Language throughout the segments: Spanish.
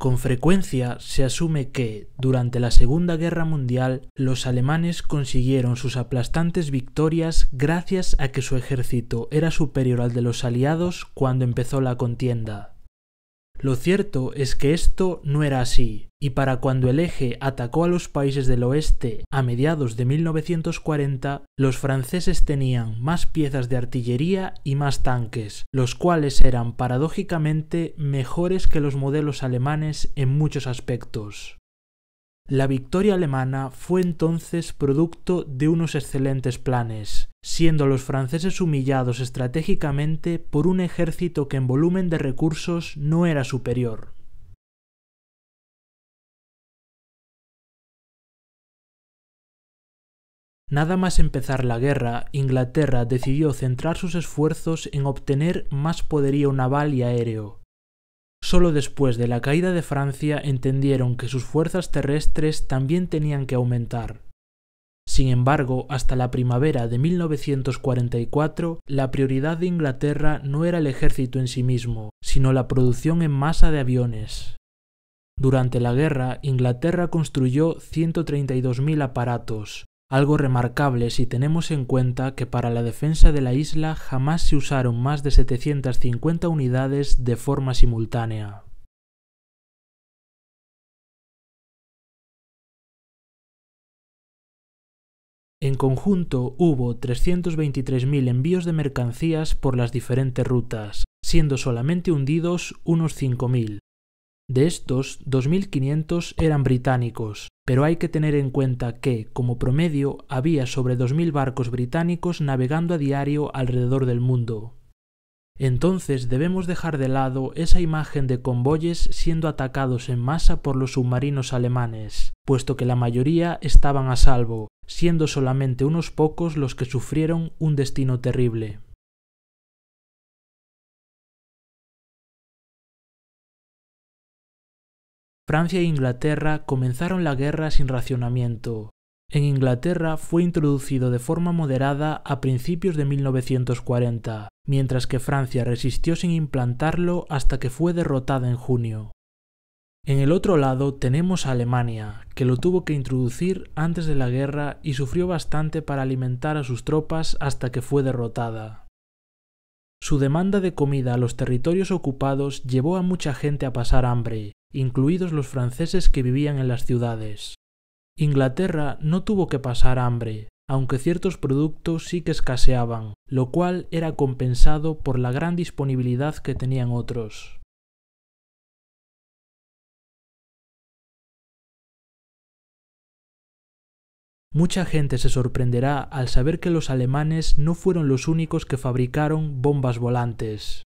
Con frecuencia se asume que, durante la Segunda Guerra Mundial, los alemanes consiguieron sus aplastantes victorias gracias a que su ejército era superior al de los aliados cuando empezó la contienda. Lo cierto es que esto no era así, y para cuando el eje atacó a los países del oeste a mediados de 1940, los franceses tenían más piezas de artillería y más tanques, los cuales eran paradójicamente mejores que los modelos alemanes en muchos aspectos. La victoria alemana fue entonces producto de unos excelentes planes, siendo los franceses humillados estratégicamente por un ejército que en volumen de recursos no era superior. Nada más empezar la guerra, Inglaterra decidió centrar sus esfuerzos en obtener más poderío naval y aéreo, Solo después de la caída de Francia entendieron que sus fuerzas terrestres también tenían que aumentar. Sin embargo, hasta la primavera de 1944, la prioridad de Inglaterra no era el ejército en sí mismo, sino la producción en masa de aviones. Durante la guerra, Inglaterra construyó 132.000 aparatos, algo remarcable si tenemos en cuenta que para la defensa de la isla jamás se usaron más de 750 unidades de forma simultánea. En conjunto hubo 323.000 envíos de mercancías por las diferentes rutas, siendo solamente hundidos unos 5.000, de estos, 2.500 eran británicos, pero hay que tener en cuenta que, como promedio, había sobre 2.000 barcos británicos navegando a diario alrededor del mundo. Entonces debemos dejar de lado esa imagen de convoyes siendo atacados en masa por los submarinos alemanes, puesto que la mayoría estaban a salvo, siendo solamente unos pocos los que sufrieron un destino terrible. Francia e Inglaterra comenzaron la guerra sin racionamiento. En Inglaterra fue introducido de forma moderada a principios de 1940, mientras que Francia resistió sin implantarlo hasta que fue derrotada en junio. En el otro lado tenemos a Alemania, que lo tuvo que introducir antes de la guerra y sufrió bastante para alimentar a sus tropas hasta que fue derrotada. Su demanda de comida a los territorios ocupados llevó a mucha gente a pasar hambre, incluidos los franceses que vivían en las ciudades. Inglaterra no tuvo que pasar hambre, aunque ciertos productos sí que escaseaban, lo cual era compensado por la gran disponibilidad que tenían otros. Mucha gente se sorprenderá al saber que los alemanes no fueron los únicos que fabricaron bombas volantes.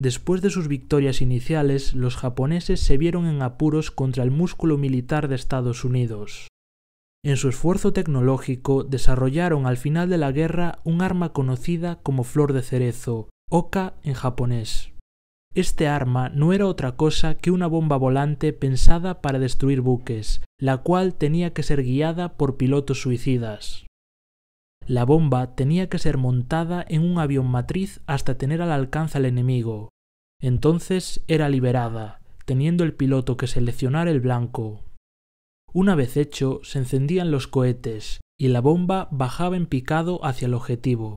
Después de sus victorias iniciales, los japoneses se vieron en apuros contra el músculo militar de Estados Unidos. En su esfuerzo tecnológico, desarrollaron al final de la guerra un arma conocida como flor de cerezo, oka en japonés. Este arma no era otra cosa que una bomba volante pensada para destruir buques, la cual tenía que ser guiada por pilotos suicidas. La bomba tenía que ser montada en un avión matriz hasta tener al alcance al enemigo. Entonces era liberada, teniendo el piloto que seleccionar el blanco. Una vez hecho, se encendían los cohetes, y la bomba bajaba en picado hacia el objetivo.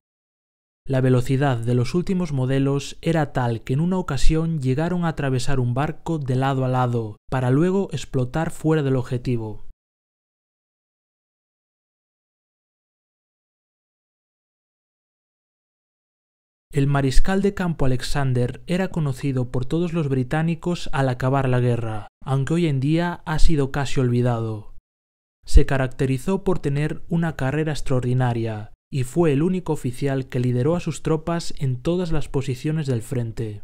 La velocidad de los últimos modelos era tal que en una ocasión llegaron a atravesar un barco de lado a lado, para luego explotar fuera del objetivo. El mariscal de campo Alexander era conocido por todos los británicos al acabar la guerra, aunque hoy en día ha sido casi olvidado. Se caracterizó por tener una carrera extraordinaria, y fue el único oficial que lideró a sus tropas en todas las posiciones del frente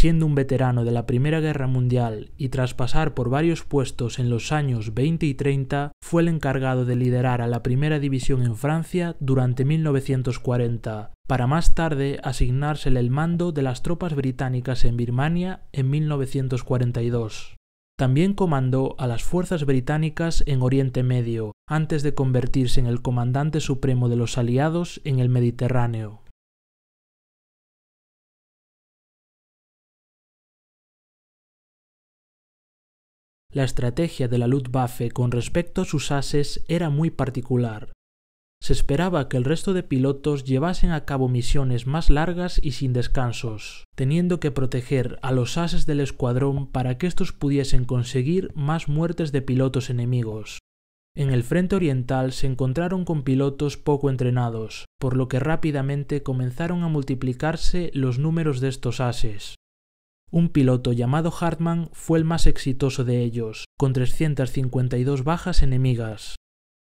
siendo un veterano de la Primera Guerra Mundial y tras pasar por varios puestos en los años 20 y 30, fue el encargado de liderar a la Primera División en Francia durante 1940, para más tarde asignársele el mando de las tropas británicas en Birmania en 1942. También comandó a las fuerzas británicas en Oriente Medio, antes de convertirse en el comandante supremo de los aliados en el Mediterráneo. La estrategia de la Luftwaffe con respecto a sus ases era muy particular. Se esperaba que el resto de pilotos llevasen a cabo misiones más largas y sin descansos, teniendo que proteger a los ases del escuadrón para que estos pudiesen conseguir más muertes de pilotos enemigos. En el frente oriental se encontraron con pilotos poco entrenados, por lo que rápidamente comenzaron a multiplicarse los números de estos ases. Un piloto llamado Hartman fue el más exitoso de ellos, con 352 bajas enemigas.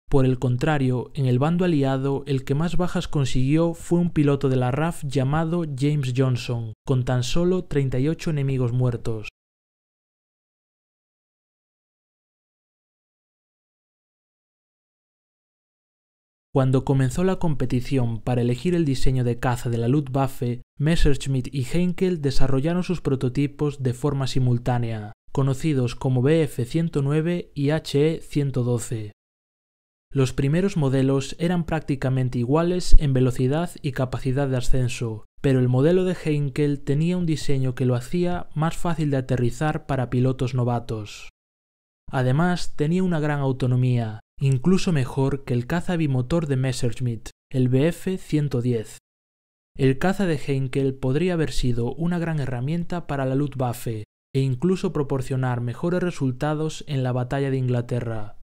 Por el contrario, en el bando aliado, el que más bajas consiguió fue un piloto de la RAF llamado James Johnson, con tan solo 38 enemigos muertos. Cuando comenzó la competición para elegir el diseño de caza de la Luftwaffe, Messerschmitt y Heinkel desarrollaron sus prototipos de forma simultánea, conocidos como BF-109 y HE-112. Los primeros modelos eran prácticamente iguales en velocidad y capacidad de ascenso, pero el modelo de Heinkel tenía un diseño que lo hacía más fácil de aterrizar para pilotos novatos. Además, tenía una gran autonomía, incluso mejor que el caza bimotor de Messerschmitt, el BF-110. El caza de Heinkel podría haber sido una gran herramienta para la Luftwaffe e incluso proporcionar mejores resultados en la batalla de Inglaterra.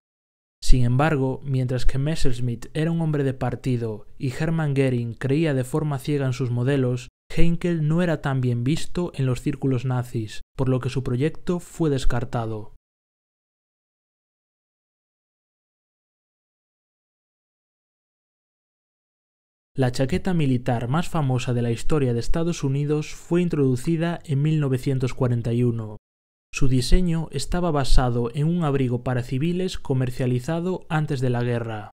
Sin embargo, mientras que Messerschmitt era un hombre de partido y Hermann Goering creía de forma ciega en sus modelos, Heinkel no era tan bien visto en los círculos nazis, por lo que su proyecto fue descartado. La chaqueta militar más famosa de la historia de Estados Unidos fue introducida en 1941. Su diseño estaba basado en un abrigo para civiles comercializado antes de la guerra.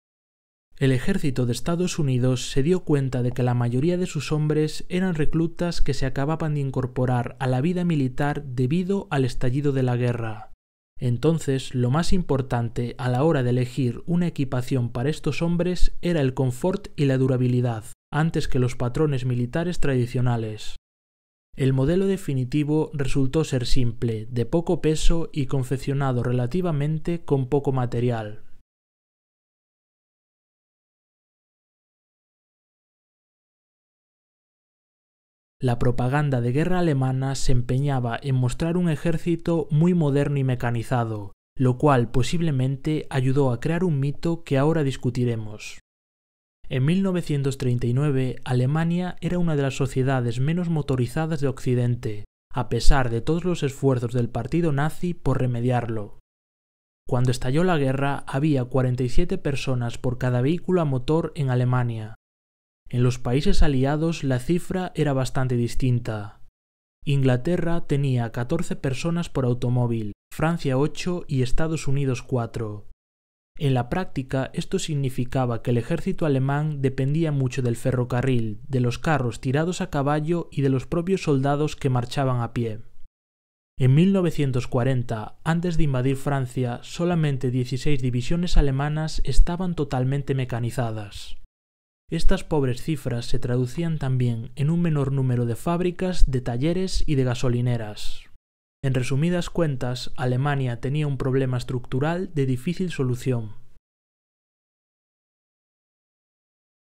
El ejército de Estados Unidos se dio cuenta de que la mayoría de sus hombres eran reclutas que se acababan de incorporar a la vida militar debido al estallido de la guerra. Entonces, lo más importante a la hora de elegir una equipación para estos hombres era el confort y la durabilidad, antes que los patrones militares tradicionales. El modelo definitivo resultó ser simple, de poco peso y confeccionado relativamente con poco material, La propaganda de guerra alemana se empeñaba en mostrar un ejército muy moderno y mecanizado, lo cual posiblemente ayudó a crear un mito que ahora discutiremos. En 1939, Alemania era una de las sociedades menos motorizadas de Occidente, a pesar de todos los esfuerzos del partido nazi por remediarlo. Cuando estalló la guerra había 47 personas por cada vehículo a motor en Alemania, en los países aliados la cifra era bastante distinta. Inglaterra tenía 14 personas por automóvil, Francia 8 y Estados Unidos 4. En la práctica esto significaba que el ejército alemán dependía mucho del ferrocarril, de los carros tirados a caballo y de los propios soldados que marchaban a pie. En 1940, antes de invadir Francia, solamente 16 divisiones alemanas estaban totalmente mecanizadas. Estas pobres cifras se traducían también en un menor número de fábricas, de talleres y de gasolineras. En resumidas cuentas, Alemania tenía un problema estructural de difícil solución.